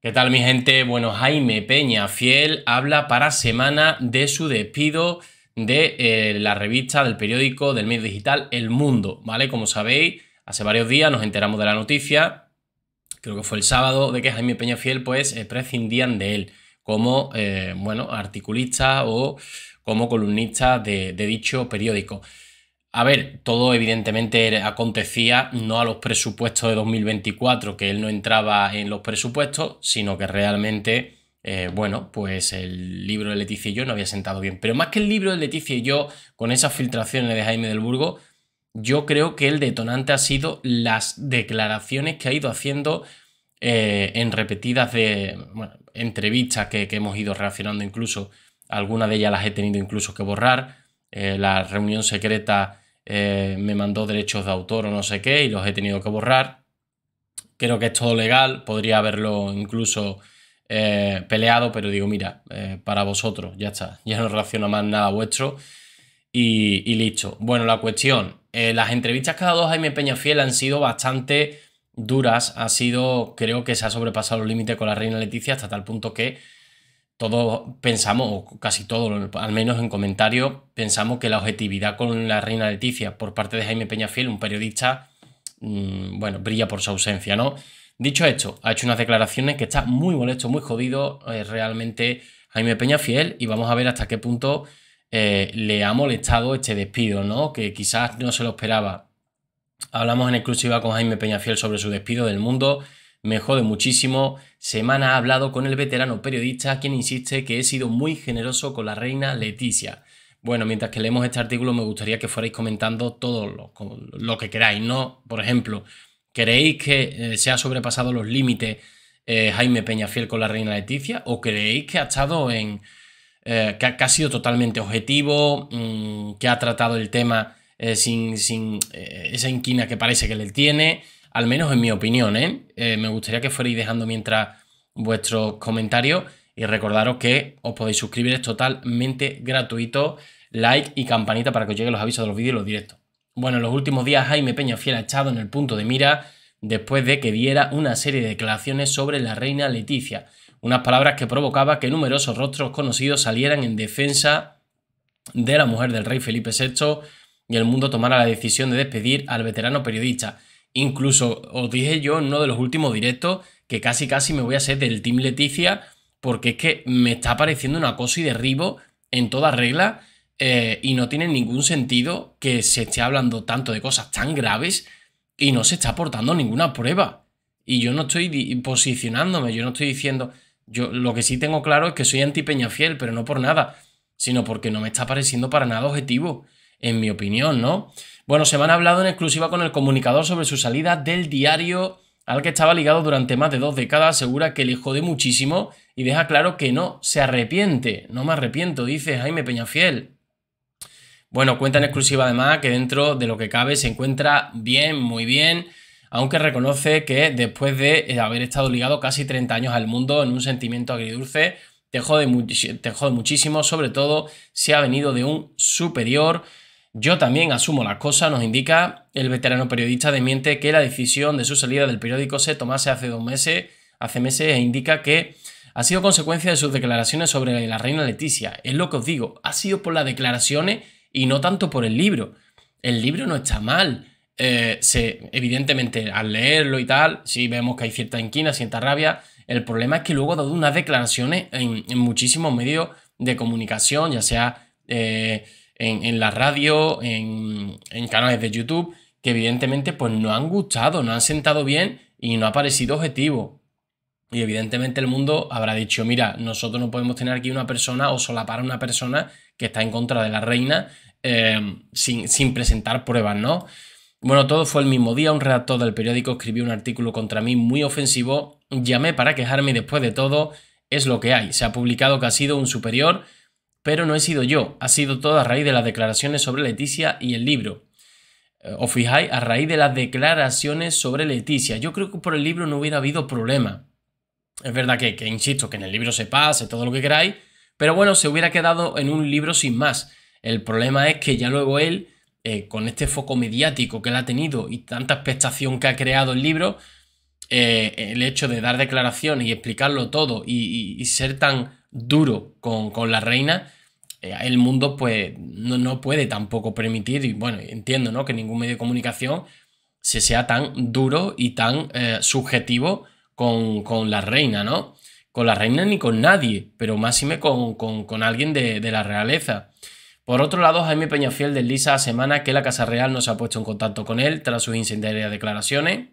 ¿Qué tal mi gente? Bueno, Jaime Peña Fiel habla para semana de su despido de eh, la revista, del periódico, del medio digital El Mundo, ¿vale? Como sabéis, hace varios días nos enteramos de la noticia, creo que fue el sábado, de que Jaime Peña Fiel pues eh, prescindían de él como, eh, bueno, articulista o como columnista de dicho periódico. A ver, todo evidentemente acontecía no a los presupuestos de 2024, que él no entraba en los presupuestos, sino que realmente, eh, bueno, pues el libro de Leticia y yo no había sentado bien. Pero más que el libro de Leticia y yo, con esas filtraciones de Jaime del Burgo, yo creo que el detonante ha sido las declaraciones que ha ido haciendo eh, en repetidas entrevistas que, que hemos ido reaccionando incluso, algunas de ellas las he tenido incluso que borrar eh, la reunión secreta eh, me mandó derechos de autor o no sé qué y los he tenido que borrar. Creo que es todo legal, podría haberlo incluso eh, peleado, pero digo, mira, para vosotros, ya está, ya no relaciona más nada vuestro y, listo. Bueno, la cuestión, las entrevistas cada dos Jaime Fiel han sido bastante duras, ha sido, creo que se ha sobrepasado el límite con la reina Leticia hasta tal punto que todos pensamos, o casi todos, al menos en comentarios, pensamos que la objetividad con la reina Leticia por parte de Jaime Fiel, un periodista, mm, bueno, brilla por su ausencia, ¿no? Dicho esto, ha hecho unas declaraciones que está muy molesto, muy jodido eh, realmente Jaime Fiel y vamos a ver hasta qué punto eh, le ha molestado este despido, ¿no? Que quizás no se lo esperaba. Hablamos en exclusiva con Jaime Peñafiel sobre su despido del mundo me jode muchísimo. Semana ha hablado con el veterano periodista, quien insiste que he sido muy generoso con la reina Leticia. Bueno, mientras que leemos este artículo, me gustaría que fuerais comentando todo lo, que queráis, ¿no? Por ejemplo, ¿queréis que eh, se ha sobrepasado los límites eh, Jaime Peñafiel con la reina Leticia? ¿O creéis que ha estado en. Eh, que, ha, sido totalmente objetivo, mm, que ha tratado el tema sin esa inquina que parece que le tiene? al menos en mi opinión. ¿eh? ¿eh? me gustaría que fuerais dejando mientras vuestros comentarios y recordaros que os podéis suscribir, es totalmente gratuito, like y campanita para que os lleguen los avisos de los vídeos y los directos. Bueno, en los últimos días Jaime Peña Fiel ha echado en el punto de mira después de que diera una serie de declaraciones sobre la reina Leticia, unas palabras que provocaba que numerosos rostros conocidos salieran en defensa de la mujer del rey Felipe VI y el mundo tomara la decisión de despedir al veterano periodista. Incluso os dije yo en uno de los últimos directos que casi casi me voy a ser del Team Leticia porque es que me está pareciendo una cosa y derribo en toda regla eh, y no tiene ningún sentido que se esté hablando tanto de cosas tan graves y no se está aportando ninguna prueba. Y yo no estoy posicionándome, yo no estoy diciendo, yo lo que sí tengo claro es que soy anti Peñafiel, pero no por nada, sino porque no me está pareciendo para nada objetivo en mi opinión, ¿no? Bueno, se han hablado en exclusiva con el comunicador sobre su salida del diario al que estaba ligado durante más de dos décadas, asegura que le jode muchísimo y deja claro que no se arrepiente. No me arrepiento, dice Jaime Peñafiel. Bueno, cuenta en exclusiva además que dentro de lo que cabe se encuentra bien, muy bien, aunque reconoce que después de eh, haber estado ligado casi 30 años al mundo en un sentimiento agridulce, te jode, te muchísimo, sobre todo se ha venido de un superior. Yo también asumo las cosas, nos indica el veterano periodista demiente que la decisión de su salida del periódico se tomase hace dos meses, hace meses, e indica que ha sido consecuencia de sus declaraciones sobre la reina Leticia. Es lo que os digo, ha sido por las declaraciones y no tanto por el libro. El libro no está mal. Eh, se, evidentemente, al leerlo y tal, si vemos que hay cierta inquina, cierta rabia. El problema es que luego ha dado unas declaraciones en, muchísimos medios de comunicación, ya sea eh, en, la radio, en, canales de YouTube, que evidentemente pues no han gustado, no han sentado bien y no ha parecido objetivo. Y evidentemente el mundo habrá dicho, mira, nosotros no podemos tener aquí una persona o solapar a una persona que está en contra de la reina em, sin, sin presentar pruebas, ¿no? Bueno, todo fue el mismo día. Un redactor del periódico escribió un artículo contra mí muy ofensivo. Llamé para quejarme y después de todo es lo que hay. Se ha publicado que ha sido un superior pero no he sido yo, ha sido todo a raíz de las declaraciones sobre Leticia y el libro. Eh, os fijáis, a raíz de las declaraciones sobre Leticia. Yo creo que por el libro no hubiera habido problema. Es verdad que, insisto, que en el libro se pase todo lo que queráis, pero bueno, se hubiera quedado en un libro sin más. El problema es que ya luego él, eh, con este foco mediático que él ha tenido y tanta expectación que ha creado el libro, eh, el hecho de dar declaraciones y explicarlo todo y, ser tan duro con, con, la reina, eh, el mundo pues no, puede tampoco permitir, y bueno, entiendo que ningún medio de comunicación se sea tan duro y tan eh, subjetivo con, la reina, ¿no? Con la reina ni con nadie, pero más con, con, con alguien de, la realeza. Por otro lado, Jaime Peñafiel desliza a semana que la Casa Real no se ha puesto en contacto con él tras sus incendiarias declaraciones.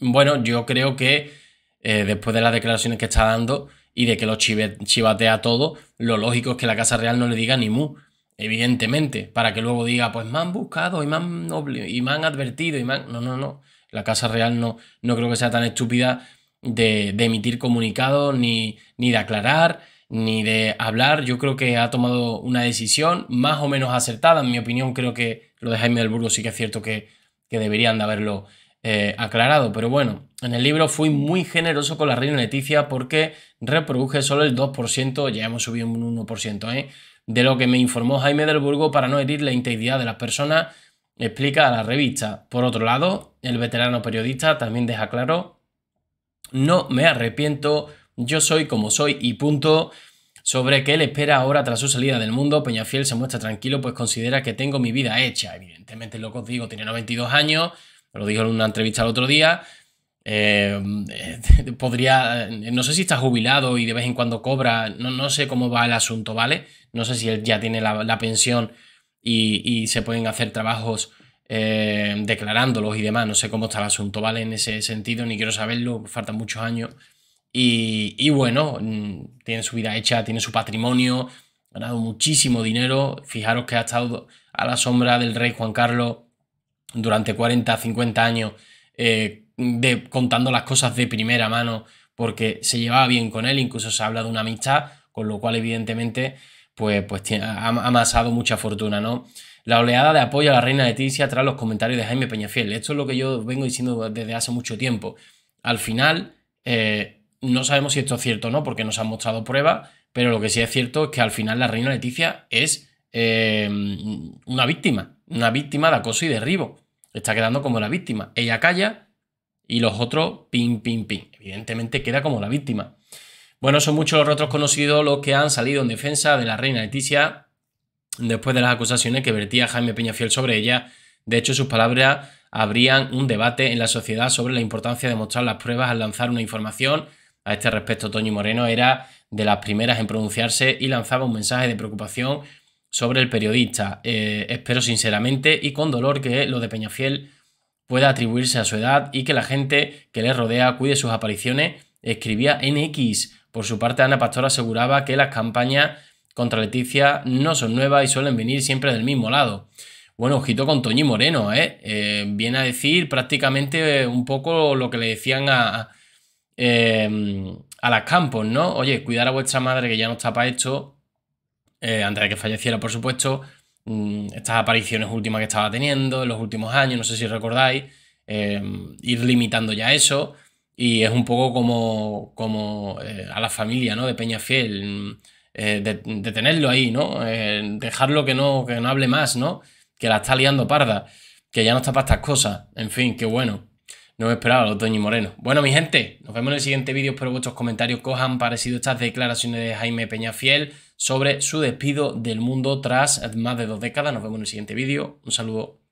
Bueno, yo creo que eh, después de las declaraciones que está dando, y de que los chivatea todo, lo lógico es que la Casa Real no le diga ni mu, evidentemente, para que luego diga, pues me han buscado y me han, y me han advertido y me No, no, no. La Casa Real no, no creo que sea tan estúpida de, emitir comunicados, ni, ni de aclarar, ni de hablar. Yo creo que ha tomado una decisión más o menos acertada. En mi opinión, creo que lo de Jaime del Burgo sí que es cierto que, que deberían de haberlo eh, aclarado. Pero bueno, en el libro fui muy generoso con la reina Leticia porque reproduje solo el 2%, ya hemos subido un 1%, ¿eh? de lo que me informó Jaime del Burgo para no herir la integridad de las personas, explica a la revista. Por otro lado, el veterano periodista también deja claro, no me arrepiento, yo soy como soy y punto. Sobre qué él espera ahora tras su salida del mundo, Peñafiel se muestra tranquilo, pues considera que tengo mi vida hecha. Evidentemente, lo que os digo, tiene 92 años, lo dijo en una entrevista el otro día, eh, podría, no sé si está jubilado y de vez en cuando cobra, no, sé cómo va el asunto, ¿vale? No sé si él ya tiene la, pensión y, se pueden hacer trabajos eh, declarándolos y demás, no sé cómo está el asunto, ¿vale? En ese sentido, ni quiero saberlo, faltan muchos años. Y, y bueno, mm, tiene su vida hecha, tiene su patrimonio, ha ganado muchísimo dinero, fijaros que ha estado a la sombra del rey Juan Carlos durante 40, 50 años. Eh, de, contando las cosas de primera mano porque se llevaba bien con él, incluso se habla de una amistad, con lo cual evidentemente pues, pues ha amasado mucha fortuna, ¿no? La oleada de apoyo a la reina Leticia tras los comentarios de Jaime Peñafiel. Esto es lo que yo vengo diciendo desde hace mucho tiempo. Al final, eh, no sabemos si esto es cierto o no, porque nos han mostrado pruebas, pero lo que sí es cierto es que al final la reina Leticia es eh, una víctima, una víctima de acoso y derribo. Está quedando como la víctima. Ella calla, y los otros, pim, pim, pim. Evidentemente queda como la víctima. Bueno, son muchos los rostros conocidos los que han salido en defensa de la reina Leticia después de las acusaciones que vertía Jaime Peñafiel sobre ella. De hecho, sus palabras abrían un debate en la sociedad sobre la importancia de mostrar las pruebas al lanzar una información. A este respecto, Toño Moreno era de las primeras en pronunciarse y lanzaba un mensaje de preocupación sobre el periodista. Eh, espero sinceramente y con dolor que lo de Peñafiel pueda atribuirse a su edad y que la gente que le rodea cuide sus apariciones, escribía nx Por su parte, Ana Pastor aseguraba que las campañas contra Leticia no son nuevas y suelen venir siempre del mismo lado. Bueno, ojito con Toñi Moreno, ¿eh? eh viene a decir prácticamente eh, un poco lo que le decían a, em, a las campos, ¿no? Oye, cuidar a vuestra madre que ya no está para esto, eh, antes de que falleciera, por supuesto, Mm, estas apariciones últimas que estaba teniendo en los últimos años, no sé si recordáis, eh, ir limitando ya eso. Y es un poco como, como eh, a la familia ¿no? de Peña Fiel, mm, eh, detenerlo de, tenerlo ahí, ¿no? dejarlo que no, hable más, ¿no? que la está liando parda, que ya no está para estas cosas. En fin, qué bueno. No me esperaba lo Toño Moreno. Bueno, mi gente, nos vemos en el siguiente vídeo. Espero vuestros comentarios cojan parecido estas declaraciones de Jaime Peña Fiel sobre su despido del mundo tras más de dos décadas. Nos vemos en el siguiente vídeo. Un saludo.